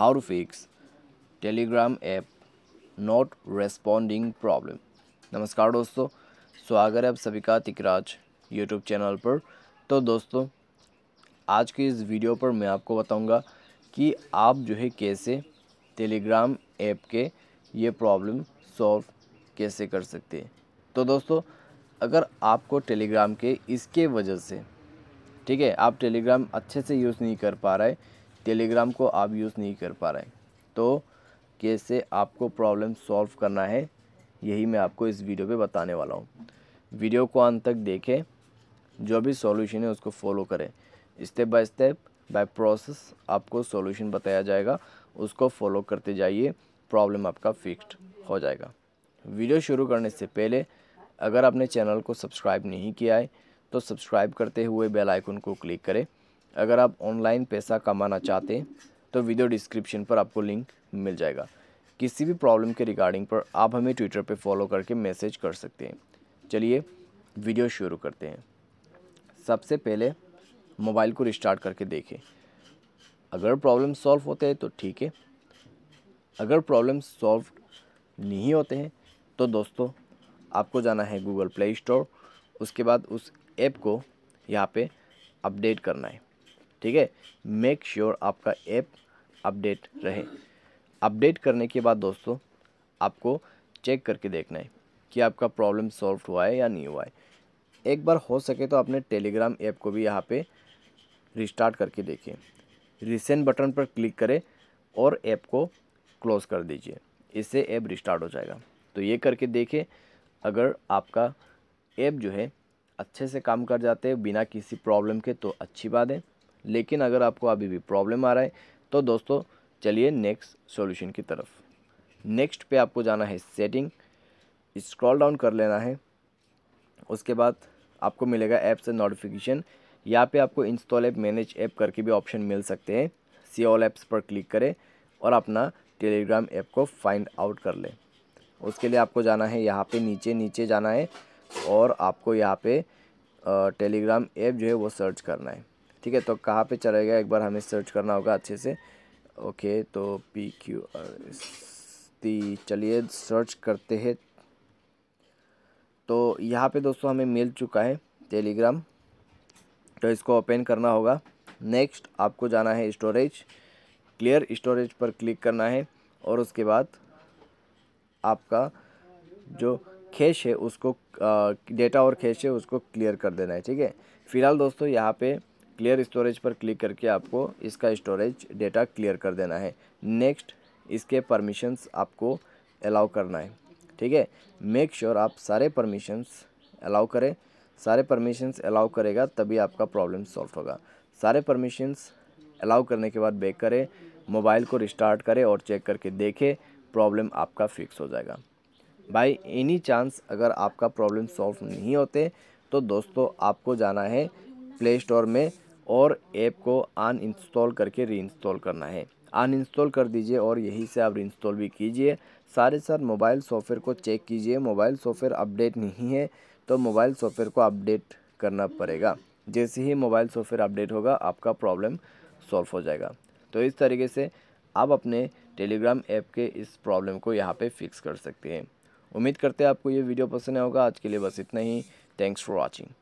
how to fix Telegram app not responding problem नमस्कार दोस्तों स्वागत है आप सभी का तिकराज यूट्यूब चैनल पर तो दोस्तों आज के इस वीडियो पर मैं आपको बताऊंगा कि आप जो है कैसे टेलीग्राम ऐप के ये प्रॉब्लम सॉल्व कैसे कर सकते हैं तो दोस्तों अगर आपको टेलीग्राम के इसके वजह से ठीक है आप टेलीग्राम अच्छे से यूज़ नहीं कर पा रहे टेलीग्राम को आप यूज़ नहीं कर पा रहे तो कैसे आपको प्रॉब्लम सॉल्व करना है यही मैं आपको इस वीडियो पे बताने वाला हूँ वीडियो को अंत तक देखें जो भी सॉल्यूशन है उसको फॉलो करें step by step by process आपको सॉल्यूशन बताया जाएगा उसको फॉलो करते जाइए प्रॉब्लम आपका फिक्स्ड हो जाएगा वीडियो शुरू करने से पहले अगर आपने चैनल को सब्सक्राइब नहीं किया है तो सब्सक्राइब करते हुए बेल आइकन को क्लिक करें अगर आप ऑनलाइन पैसा कमाना चाहते हैं तो वीडियो डिस्क्रिप्शन पर आपको लिंक मिल जाएगा किसी भी प्रॉब्लम के रिगार्डिंग पर आप हमें ट्विटर पर फॉलो करके मैसेज कर सकते हैं चलिए वीडियो शुरू करते हैं सबसे पहले मोबाइल को रिस्टार्ट करके देखें अगर प्रॉब्लम सॉल्व होते हैं तो ठीक है अगर प्रॉब्लम सॉल्व नहीं होते हैं तो दोस्तों आपको जाना है गूगल प्ले स्टोर उसके बाद उस ऐप को यहाँ पे अपडेट करना है ठीक है मेक श्योर आपका ऐप अपडेट रहे अपडेट करने के बाद दोस्तों आपको चेक करके देखना है कि आपका प्रॉब्लम सॉल्व हुआ है या नहीं हुआ है एक बार हो सके तो आपने टेलीग्राम ऐप को भी यहाँ पे रिस्टार्ट करके देखें रिसेंट बटन पर क्लिक करें और ऐप को क्लोज़ कर दीजिए इससे ऐप रिस्टार्ट हो जाएगा तो ये करके देखें अगर आपका ऐप जो है अच्छे से काम कर जाते हैं बिना किसी प्रॉब्लम के तो अच्छी बात है लेकिन अगर आपको अभी भी प्रॉब्लम आ रहा है तो दोस्तों चलिए नेक्स्ट सॉल्यूशन की तरफ नेक्स्ट पे आपको जाना है सेटिंग स्क्रॉल डाउन कर लेना है उसके बाद आपको मिलेगा ऐप से नोटिफिकेशन यहाँ पे आपको इंस्टॉल ऐप मैनेज ऐप करके भी ऑप्शन मिल सकते हैं सी ऑल ऐप्स पर क्लिक करें और अपना टेलीग्राम ऐप को फाइंड आउट कर लें उसके लिए आपको जाना है यहाँ पे नीचे नीचे जाना है और आपको यहाँ पे टेलीग्राम ऐप जो है वो सर्च करना है ठीक है तो कहाँ पे चला गया एक बार हमें सर्च करना होगा अच्छे से ओके तो पी क्यू आर एस चलिए सर्च करते हैं तो यहाँ पे दोस्तों हमें मिल चुका है टेलीग्राम तो इसको ओपन करना होगा नेक्स्ट आपको जाना है स्टोरेज क्लियर स्टोरेज पर क्लिक करना है और उसके बाद आपका जो खेश है उसको डेटा और खेश है उसको क्लियर कर देना है ठीक है फिलहाल दोस्तों यहाँ पे क्लियर स्टोरेज पर क्लिक करके आपको इसका स्टोरेज डेटा क्लियर कर देना है नेक्स्ट इसके परमिशंस आपको अलाउ करना है ठीक है मेक श्योर आप सारे परमिशंस अलाउ करें सारे परमिशंस अलाउ करेगा तभी आपका प्रॉब्लम सॉल्व होगा सारे परमिशंस अलाउ करने के बाद बैक करें मोबाइल को रिस्टार्ट करें और चेक करके देखें प्रॉब्लम आपका फिक्स हो जाएगा बाई एनी चांस अगर आपका प्रॉब्लम सॉल्व नहीं होते तो दोस्तों आपको जाना है प्ले स्टोर में और ऐप को अन इंस्टॉल करके री इंस्टॉल करना है अन इंस्टॉल कर दीजिए और यहीं से आप री इंस्टॉल भी कीजिए सारे साथ मोबाइल सॉफ्टवेयर को चेक कीजिए मोबाइल सॉफ्टवेयर अपडेट नहीं है तो मोबाइल सॉफ्टवेयर को अपडेट करना पड़ेगा जैसे ही मोबाइल सॉफ्टवेयर अपडेट होगा आपका प्रॉब्लम सॉल्व हो जाएगा तो इस तरीके से आप अपने टेलीग्राम ऐप के इस प्रॉब्लम को यहाँ पे फिक्स कर सकते हैं उम्मीद करते हैं आपको ये वीडियो पसंद आएगा आज के लिए बस इतना ही थैंक्स फॉर वॉचिंग